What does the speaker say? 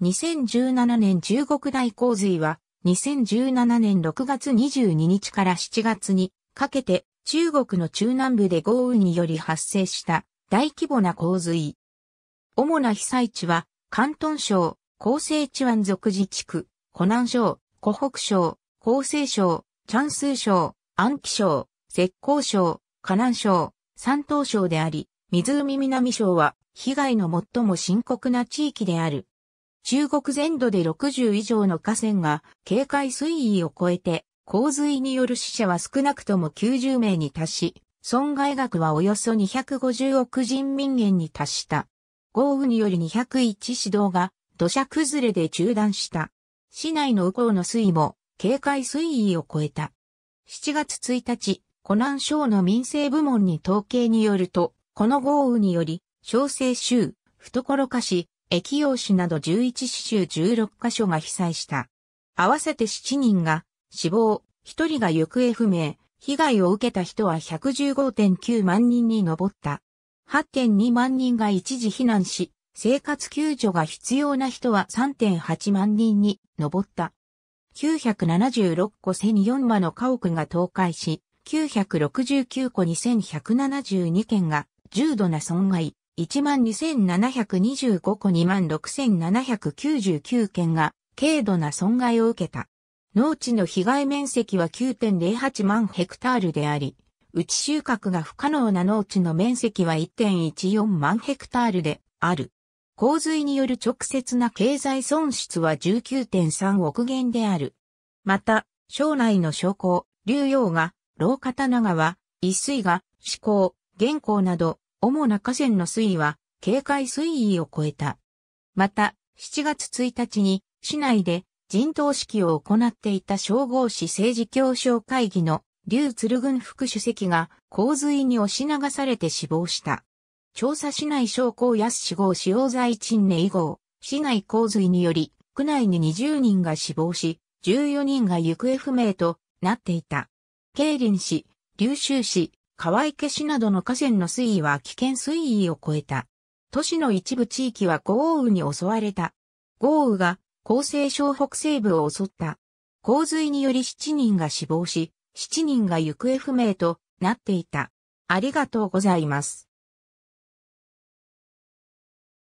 2017年中国大洪水は、2017年6月22日から7月にかけて中国の中南部で豪雨により発生した大規模な洪水。主な被災地は、広東省、広西地湾族自治区、湖南省、湖北省、広西省、チャンス省、安徽省、浙江省、河南省、山東省であり、湖南省は被害の最も深刻な地域である。中国全土で60以上の河川が警戒水位を超えて、洪水による死者は少なくとも90名に達し、損害額はおよそ250億人民元に達した。豪雨により201市道が土砂崩れで中断した。市内の右港の水位も警戒水位を超えた。7月1日、湖南省の民生部門に統計によると、この豪雨により、小西州、懐かし、駅用紙など11市州16箇所が被災した。合わせて7人が死亡、1人が行方不明、被害を受けた人は115.9万人に上った。8.2万人が一時避難し、生活救助が必要な人は3.8万人に上った。976個1 0 4間の家屋が倒壊し、969戸2172件が重度な損害、12,725個26,799件が軽度な損害を受けた。農地の被害面積は9.08万ヘクタールであり、うち収穫が不可能な農地の面積は1.14万ヘクタールである。洪水による直接な経済損失は19.3億元である。また、将来の商工、流用が、老方長川、一水が、思考、原稿など、主な河川の水位は警戒水位を超えた。また、7月1日に市内で陣頭指揮を行っていた消防士政治協商会議の劉鶴軍副主席が洪水に押し流されて死亡した。調査市内商工安死号使用罪陳寧以後、市内洪水により、区内に20人が死亡し、14人が行方不明となっていた。慶林市、琉州市、川池市などの河川の水位は危険水位を超えた。都市の一部地域は豪雨に襲われた。豪雨が、厚生省北西部を襲った。洪水により7人が死亡し、7人が行方不明となっていた。ありがとうございます。